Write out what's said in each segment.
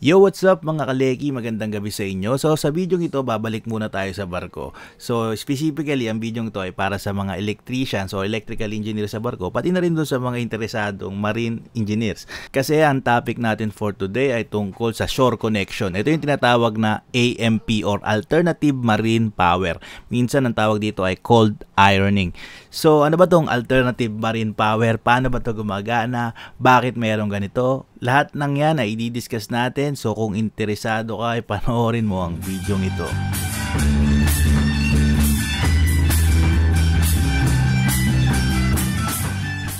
Yo, what's up mga kaleki? Magandang gabi sa inyo. So sa video ito, babalik muna tayo sa barko. So specifically, ang video ito ay para sa mga electrician, so electrical engineer sa barko, pati na rin doon sa mga interesadong marine engineers. Kasi ang topic natin for today ay tungkol sa shore connection. Ito yung tinatawag na AMP or Alternative Marine Power. Minsan ang tawag dito ay cold ironing. So ano ba tong alternative marine power? Paano ba to gumagana? Bakit mayroong ganito? Lahat ng yan ay i-discuss natin. So kung interesado ka, panoorin mo ang video ito.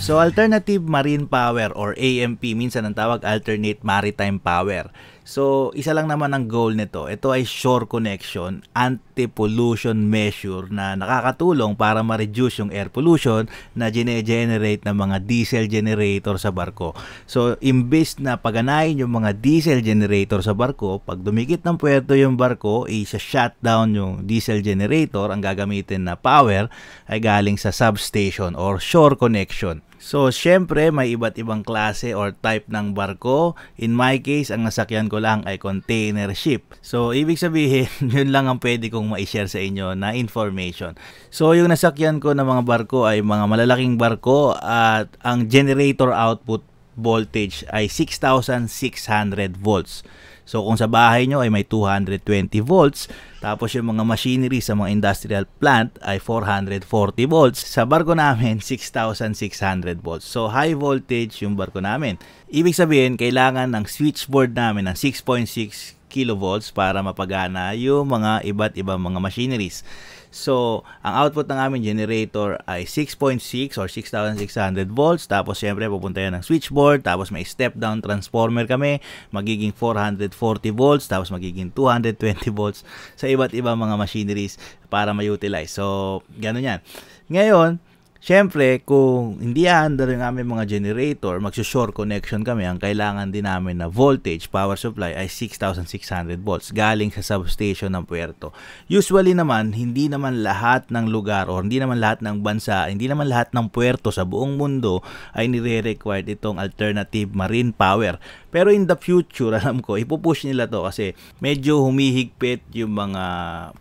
So alternative marine power or AMP minsan ang tawag alternate maritime power. So, isa lang naman ang goal nito. Ito ay shore connection anti-pollution measure na nakakatulong para ma-reduce yung air pollution na gine-generate ng mga diesel generator sa barko. So, imbes na paganayin yung mga diesel generator sa barko, pag dumikit ng puerto yung barko, isa-shutdown yung diesel generator, ang gagamitin na power ay galing sa substation or shore connection. So, syempre, may iba't ibang klase or type ng barko. In my case, ang nasakyan ko lang ay container ship. So, ibig sabihin, yun lang ang pwede kong ma-share sa inyo na information. So, yung nasakyan ko ng mga barko ay mga malalaking barko at ang generator output voltage ay 6,600 volts. So kung sa bahay nyo ay may 220 volts, tapos yung mga machinery sa mga industrial plant ay 440 volts. Sa barko namin, 6,600 volts. So high voltage yung barko namin. Ibig sabihin, kailangan ng switchboard namin ng 6.6 kilovolts para mapagana yung mga iba't ibang mga machineries. So, ang output ng aming generator ay 6.6 or 6,600 volts. Tapos, syempre, pupunta yan ng switchboard. Tapos, may step-down transformer kami. Magiging 440 volts. Tapos, magiging 220 volts sa iba't ibang mga machineries para ma-utilize. So, ganun yan. Ngayon, Siyempre, kung hindi under ng aming mga generator, magsushore connection kami, ang kailangan din namin na voltage, power supply ay 6,600 volts galing sa substation ng puerto. Usually naman, hindi naman lahat ng lugar o hindi naman lahat ng bansa, hindi naman lahat ng puerto sa buong mundo ay nire-required itong alternative marine power. Pero in the future, alam ko, ipupush nila to kasi medyo humihigpit yung mga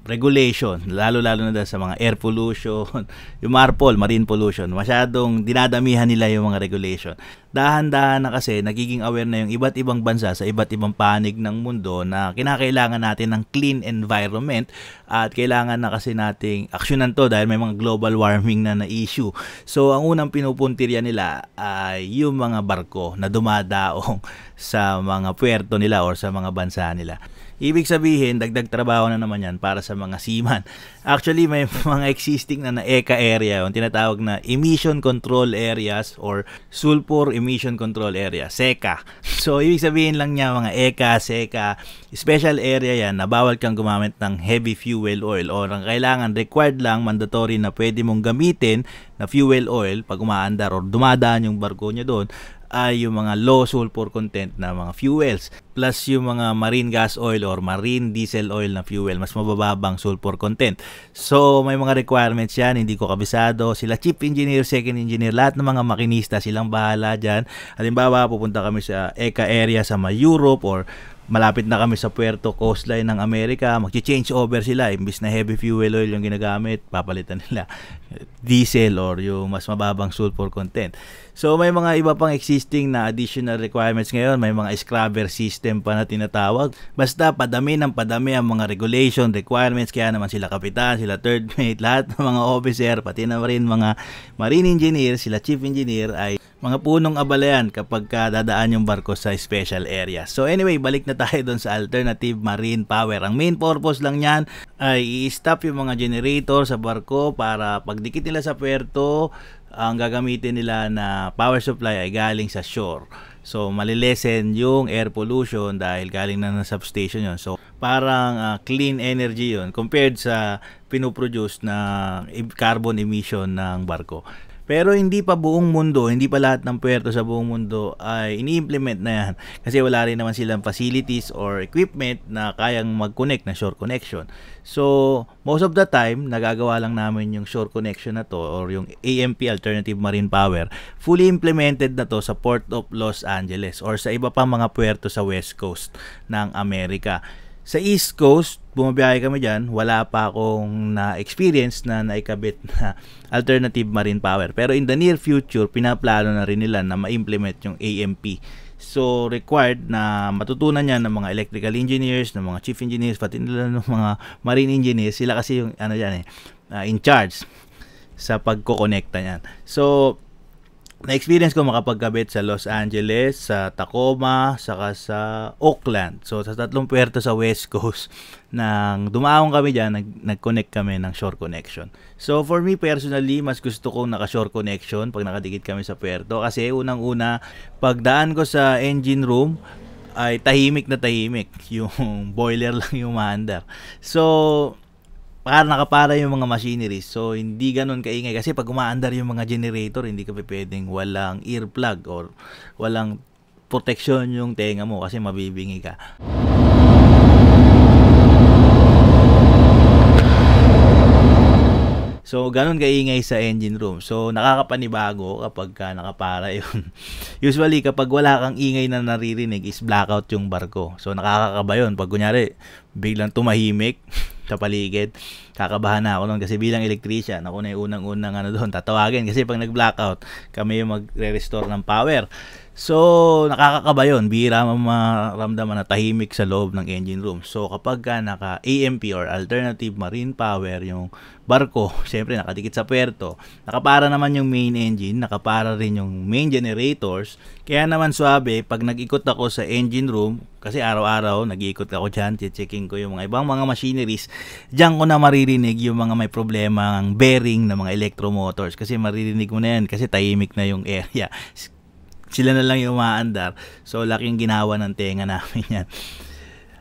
regulation, lalo-lalo na sa mga air pollution, yung MARPOL, marine pollution. Masyadong dinadamihan nila yung mga regulation. Dahan-dahan na kasi nagiging aware na yung iba't ibang bansa sa iba't ibang panig ng mundo na kinakailangan natin ng clean environment at kailangan na kasi nating aksyonan to dahil may mga global warming na na-issue. So, ang unang pinupuntirya nila ay yung mga barko na dumadaong sa mga puerto nila or sa mga bansa nila. Ibig sabihin, dagdag trabaho na naman yan para sa mga seaman. Actually, may mga existing na na ECA area, yung tinatawag na Emission Control Areas or Sulfur Emission Control Area, SECA. So, ibig sabihin lang niya mga ECA, SECA, special area yan na bawal kang gumamit ng heavy fuel oil or ang kailangan required lang mandatory na pwede mong gamitin na fuel oil pag umaandar or dumadaan yung barko niya doon ay yung mga low sulfur content na mga fuels plus yung mga marine gas oil or marine diesel oil na fuel mas mabababang sulfur content. So may mga requirements yan, hindi ko kabisado. Sila chief engineer, second engineer, lahat ng mga makinista silang bahala dyan. Halimbawa pupunta kami sa ECA area sa mga Europe or malapit na kami sa Puerto Coastline ng Amerika, magche-change over sila. Imbis na heavy fuel oil yung ginagamit, papalitan nila diesel or yung mas mababang sulfur content. So may mga iba pang existing na additional requirements ngayon, may mga scrubber system pa na tinatawag. Basta padami ng padami ang mga regulation, requirements, kaya naman sila kapitan, sila third mate, lahat ng mga officer, pati na rin mga marine engineer, sila chief engineer ay mga punong abalayan kapag ka dadaan yung barko sa special area. So anyway, balik na tayo doon sa alternative marine power. Ang main purpose lang niyan ay i-stop yung mga generator sa barko para pagdikit nila sa puerto, ang gagamitin nila na power supply ay galing sa shore. So malilesen yung air pollution dahil galing na ng substation yon. So parang uh, clean energy yon compared sa pinoproduce na carbon emission ng barko. Pero hindi pa buong mundo, hindi pa lahat ng puerto sa buong mundo ay ini-implement na yan. Kasi wala rin naman silang facilities or equipment na kayang mag-connect na shore connection. So, most of the time, nagagawa lang namin yung shore connection na to or yung AMP Alternative Marine Power. Fully implemented na to sa Port of Los Angeles or sa iba pang mga puerto sa West Coast ng Amerika. Sa East Coast, bumabiyahe kami dyan, wala pa akong na-experience na naikabit na alternative marine power. Pero in the near future, pinaplano na rin nila na ma-implement yung AMP. So, required na matutunan niya ng mga electrical engineers, ng mga chief engineers, pati nila ng mga marine engineers. Sila kasi yung ano yan eh, uh, in charge sa pagkokonekta niyan. So, na-experience ko makapagkabit sa Los Angeles, sa Tacoma, saka sa Oakland. So, sa tatlong puerto sa West Coast, nang dumaong kami dyan, nag- nag-connect kami ng shore connection. So, for me personally, mas gusto kong naka-shore connection pag nakadikit kami sa puerto. Kasi unang-una, pagdaan ko sa engine room, ay tahimik na tahimik. Yung boiler lang yung maandar. So, para nakapara yung mga machinery. So, hindi ganun kaingay. Kasi pag umaandar yung mga generator, hindi ka pwedeng walang earplug or walang protection yung tenga mo kasi mabibingi ka. So, ganun kaingay sa engine room. So, nakakapanibago kapag ka nakapara yun. Usually, kapag wala kang ingay na naririnig is blackout yung barko. So, nakakakaba yun. Pag kunyari, biglang tumahimik, kapaligid. Kakabahan na ako noon kasi bilang electrician, ako na yung unang-unang ano doon, tatawagin kasi pag nag-blackout, kami yung magre-restore ng power. So, nakakakaba yun. Bihira maramdaman na tahimik sa loob ng engine room. So, kapag ka naka AMP or alternative marine power yung barko, syempre nakadikit sa puerto, nakapara naman yung main engine, nakapara rin yung main generators. Kaya naman swabe, pag nag-ikot ako sa engine room, kasi araw-araw nag-iikot ako dyan, checking ko yung mga ibang mga machineries, dyan ko na maririnig yung mga may problema ang bearing ng mga electromotors. Kasi maririnig mo na yan kasi tahimik na yung area sila na lang yung umaandar. So, laking ginawa ng tenga namin yan.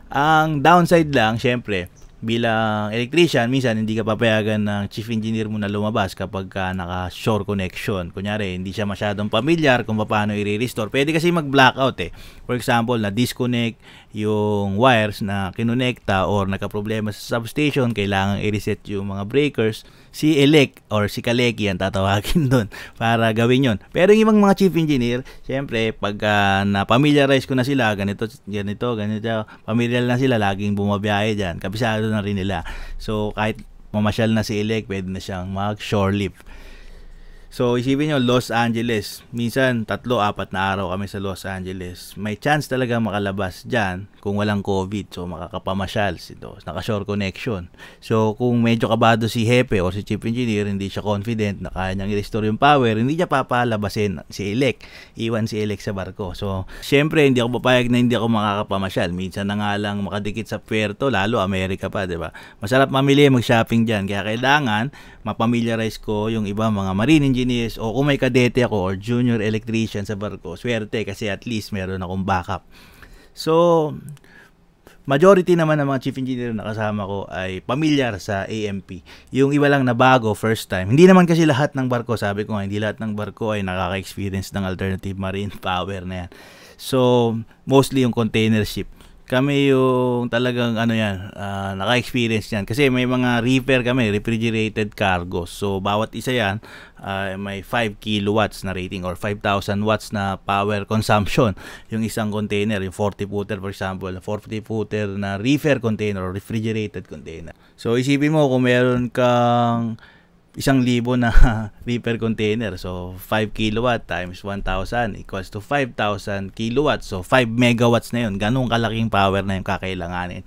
Ang downside lang, syempre, bilang electrician, minsan hindi ka papayagan ng chief engineer mo na lumabas kapag ka naka-shore connection. Kunyari, hindi siya masyadong familiar kung paano i-restore. Pwede kasi mag-blackout eh. For example, na-disconnect yung wires na kinonekta or nagka-problema sa substation, kailangan i-reset yung mga breakers. Si Elec or si Kaleki yan tatawagin doon para gawin yon. Pero yung ibang mga chief engineer, syempre, pag uh, ah, na-familiarize ko na sila, ganito, ganito, ganito, familiar na sila, laging bumabiyahe dyan. Kabisado na rin nila. So, kahit mamasyal na si Elec, pwede na siyang mag-shore leave. So isipin nyo, Los Angeles. Minsan, tatlo, apat na araw kami sa Los Angeles. May chance talaga makalabas dyan kung walang COVID. So makakapamasyal. Ito, naka-shore connection. So kung medyo kabado si Hepe o si Chief Engineer, hindi siya confident na kaya niyang i-restore yung power, hindi niya papalabasin si Elec. Iwan si Elec sa barko. So syempre, hindi ako papayag na hindi ako makakapamasyal. Minsan na nga lang makadikit sa puerto, lalo Amerika pa, di ba? Masarap mamili, mag-shopping dyan. Kaya kailangan mapamiliarize ko yung iba mga marine engineers o kung may kadete ako or junior electrician sa barko, swerte kasi at least meron akong backup. So, majority naman ng mga chief engineer na kasama ko ay pamilyar sa AMP. Yung iba lang na bago, first time. Hindi naman kasi lahat ng barko, sabi ko nga, hindi lahat ng barko ay nakaka-experience ng alternative marine power na yan. So, mostly yung container ship kami yung talagang ano yan, uh, naka-experience yan. Kasi may mga reefer kami, refrigerated cargo. So, bawat isa yan, uh, may 5 kilowatts na rating or 5,000 watts na power consumption. Yung isang container, yung 40-footer for example, 40-footer na reefer container or refrigerated container. So, isipin mo kung meron kang isang libo na reaper container. So, 5 kilowatt times 1,000 equals to 5,000 kilowatt. So, 5 megawatts na yun. Ganun kalaking power na yung kakailanganin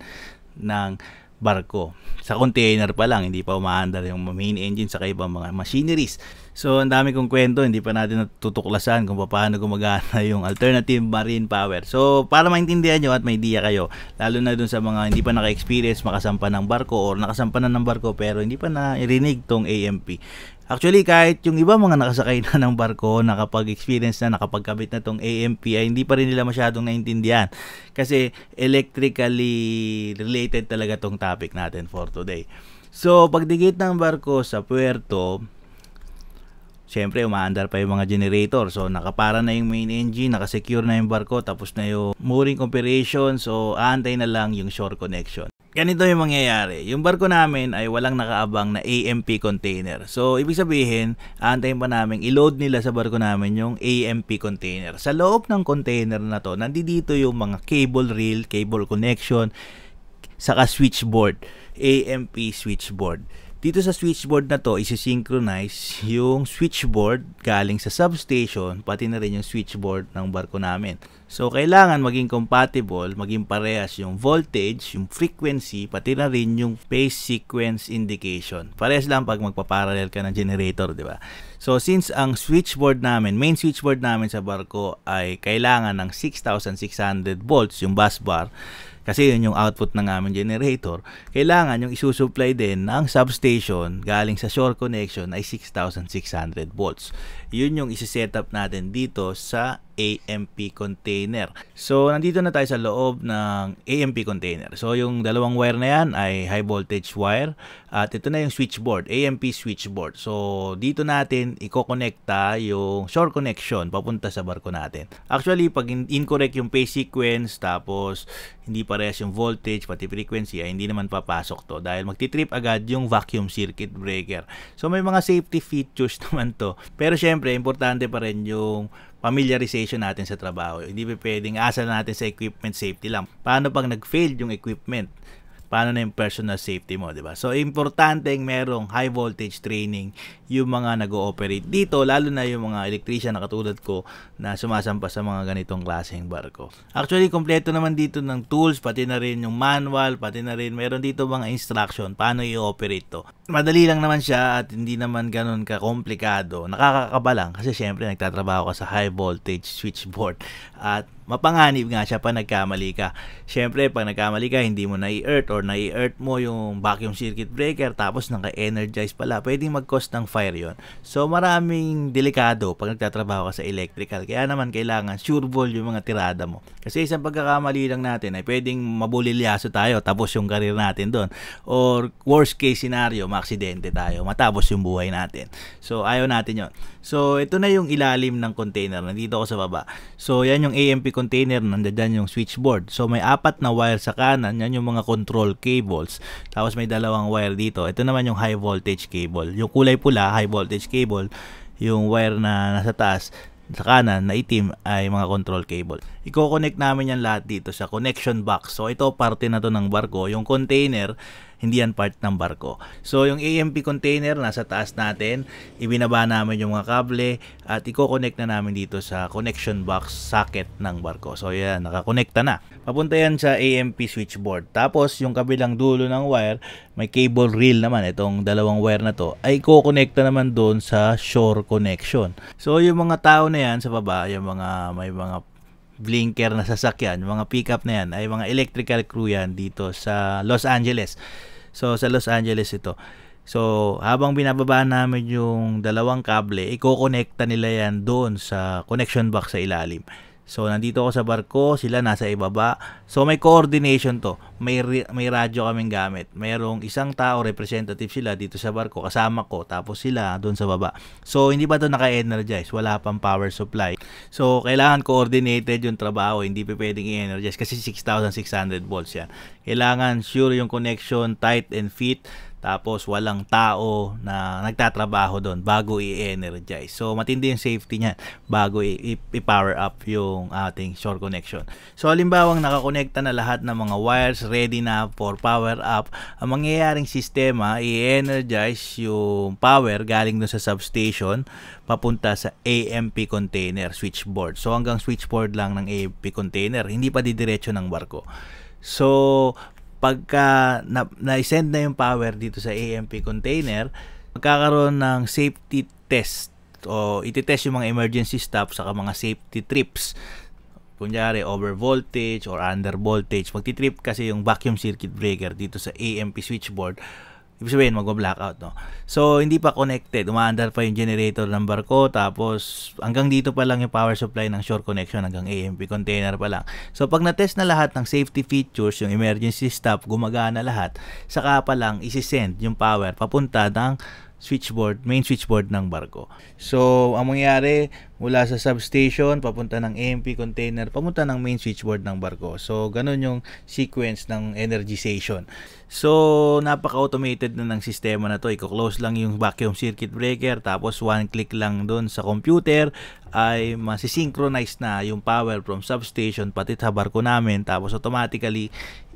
ng barko. Sa container pa lang, hindi pa umaandar yung main engine sa ibang mga machineries. So, ang dami kong kwento, hindi pa natin natutuklasan kung paano gumagana yung alternative marine power. So, para maintindihan nyo at may idea kayo, lalo na dun sa mga hindi pa naka-experience makasampa ng barko or nakasampa na ng barko pero hindi pa narinig tong AMP. Actually, kahit yung iba mga nakasakay na ng barko, nakapag-experience na, nakapagkabit na tong AMP, ay hindi pa rin nila masyadong naintindihan. Kasi electrically related talaga tong topic natin for today. So, pagdikit ng barko sa puerto, Siyempre, umaandar pa yung mga generator. So, nakapara na yung main engine, nakasecure na yung barko, tapos na yung mooring operation. So, aantay na lang yung shore connection. Ganito yung mangyayari. Yung barko namin ay walang nakaabang na AMP container. So, ibig sabihin, aantayin pa namin i-load nila sa barko namin yung AMP container. Sa loob ng container na to, nandito yung mga cable reel, cable connection, saka switchboard, AMP switchboard. Dito sa switchboard na to, isi-synchronize yung switchboard galing sa substation, pati na rin yung switchboard ng barko namin. So, kailangan maging compatible, maging parehas yung voltage, yung frequency, pati na rin yung phase sequence indication. Parehas lang pag magpaparallel ka ng generator, di ba? So, since ang switchboard namin, main switchboard namin sa barko ay kailangan ng 6,600 volts, yung bus bar, kasi yun yung output ng aming generator, kailangan yung isusupply din ng substation galing sa shore connection ay 6,600 volts. Yun yung isi-setup natin dito sa AMP container. So, nandito na tayo sa loob ng AMP container. So, yung dalawang wire na yan ay high voltage wire at ito na yung switchboard, AMP switchboard. So, dito natin iko-connecta yung short connection papunta sa barko natin. Actually, pag incorrect yung phase sequence, tapos hindi parehas yung voltage, pati frequency, ay hindi naman papasok to dahil magti-trip agad yung vacuum circuit breaker. So, may mga safety features naman to. Pero syempre, importante pa rin yung familiarization natin sa trabaho. Hindi pa pwedeng asa natin sa equipment safety lang. Paano pag nag-fail yung equipment? paano na yung personal safety mo, di ba? So, importanteng merong high voltage training yung mga nag-ooperate dito, lalo na yung mga electrician na katulad ko na sumasampa sa mga ganitong klaseng barko. Actually, kompleto naman dito ng tools, pati na rin yung manual, pati na rin meron dito mga instruction paano i-operate to. Madali lang naman siya at hindi naman ganun ka-komplikado. Nakakakaba lang kasi syempre nagtatrabaho ka sa high voltage switchboard at mapanganib nga siya pag nagkamali ka. Siyempre, pag nagkamali ka, hindi mo nai-earth or nai-earth mo yung vacuum circuit breaker tapos naka-energize pala, pwedeng mag-cause ng fire yon So, maraming delikado pag nagtatrabaho ka sa electrical. Kaya naman, kailangan sure ball yung mga tirada mo. Kasi isang pagkakamali lang natin ay pwedeng mabulilyaso tayo tapos yung karir natin doon. Or worst case scenario, maaksidente tayo, matapos yung buhay natin. So, ayaw natin yon So, ito na yung ilalim ng container. Nandito ako sa baba. So, yan yung AMP USB container, nandiyan yung switchboard. So, may apat na wire sa kanan. Yan yung mga control cables. Tapos, may dalawang wire dito. Ito naman yung high voltage cable. Yung kulay pula, high voltage cable, yung wire na nasa taas, sa kanan na itim ay mga control cable. Iko-connect namin yan lahat dito sa connection box. So, ito parte na to ng barko. Yung container, hindi yan part ng barko. So yung AMP container nasa taas natin, ibinaba namin yung mga kable at i-connect na namin dito sa connection box socket ng barko. So yan, nakakonekta na. Papunta yan sa AMP switchboard. Tapos yung kabilang dulo ng wire, may cable reel naman itong dalawang wire na to ay i-connecta naman doon sa shore connection. So yung mga tao na yan sa baba, yung mga may mga blinker na sasakyan, mga pickup na yan ay mga electrical crew yan dito sa Los Angeles. So sa Los Angeles ito. So habang binababa namin yung dalawang kable, iko-konekta nila yan doon sa connection box sa ilalim. So nandito ako sa barko, sila nasa ibaba. So may coordination to. May may radyo kaming gamit. Merong isang tao representative sila dito sa barko kasama ko tapos sila doon sa baba. So hindi pa to naka-energize, wala pang power supply. So kailangan coordinated yung trabaho, hindi pa pwedeng i-energize kasi 6600 volts yan. Kailangan sure yung connection, tight and fit tapos walang tao na nagtatrabaho doon bago i-energize. So matindi yung safety niyan bago i-power up yung ating short connection. So halimbawang nakakonekta na lahat ng mga wires, ready na for power up, ang mangyayaring sistema i-energize yung power galing doon sa substation papunta sa AMP container switchboard. So hanggang switchboard lang ng AMP container, hindi pa didiretso ng barko. So, pagka na, na-send na yung power dito sa AMP container, magkakaroon ng safety test o ititest yung mga emergency stop sa mga safety trips. Kunyari, over voltage or under voltage. Magtitrip kasi yung vacuum circuit breaker dito sa AMP switchboard Ibig sabihin, magwa-blackout. No? So, hindi pa connected. Umaandar pa yung generator ng barko. Tapos, hanggang dito pa lang yung power supply ng shore connection hanggang AMP container pa lang. So, pag na-test na lahat ng safety features, yung emergency stop, gumagana lahat, saka pa lang isi-send yung power papunta ng switchboard, main switchboard ng barko. So, ang mangyayari, mula sa substation papunta ng AMP container, papunta ng main switchboard ng barko. So, ganun yung sequence ng energization. So, napaka-automated na ng sistema na to. Iko-close lang yung vacuum circuit breaker tapos one click lang doon sa computer ay masisynchronize na yung power from substation pati sa barko namin tapos automatically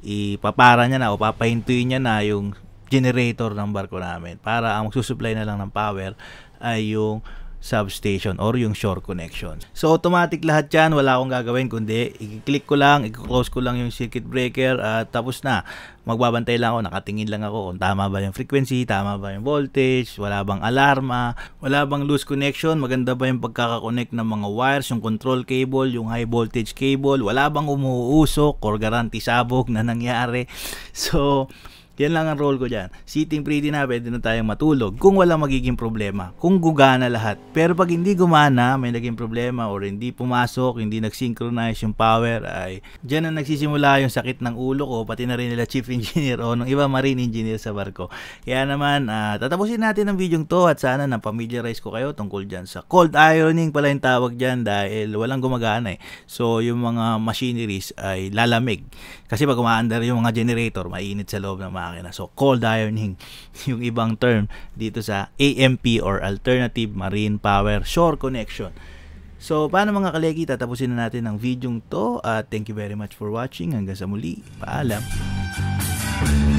ipapara niya na o papahintuin niya na yung generator ng barko namin para ang magsusupply na lang ng power ay yung substation or yung shore connection. So automatic lahat yan, wala akong gagawin kundi i-click ko lang, i-close ko lang yung circuit breaker at tapos na. Magbabantay lang ako, nakatingin lang ako kung tama ba yung frequency, tama ba yung voltage, wala bang alarma, wala bang loose connection, maganda ba yung pagkakakonect ng mga wires, yung control cable, yung high voltage cable, wala bang umuusok or garantisabog na nangyari. So yan lang ang role ko dyan. Sitting pretty na, pwede na tayong matulog kung wala magiging problema. Kung gugana lahat. Pero pag hindi gumana, may naging problema or hindi pumasok, hindi nag-synchronize yung power, ay dyan ang nagsisimula yung sakit ng ulo ko, pati na rin nila chief engineer o nung iba marine engineer sa barko. Kaya naman, uh, tatapusin natin ang video to at sana na familiarize ko kayo tungkol dyan sa cold ironing pala yung tawag dyan dahil walang gumagana eh. So yung mga machineries ay lalamig. Kasi pag umaandar yung mga generator, mainit sa loob ng mga makina. So, cold ironing yung ibang term dito sa AMP or Alternative Marine Power Shore Connection. So, paano mga kalegi, tatapusin na natin ang video to at thank you very much for watching. Hanggang sa muli, paalam!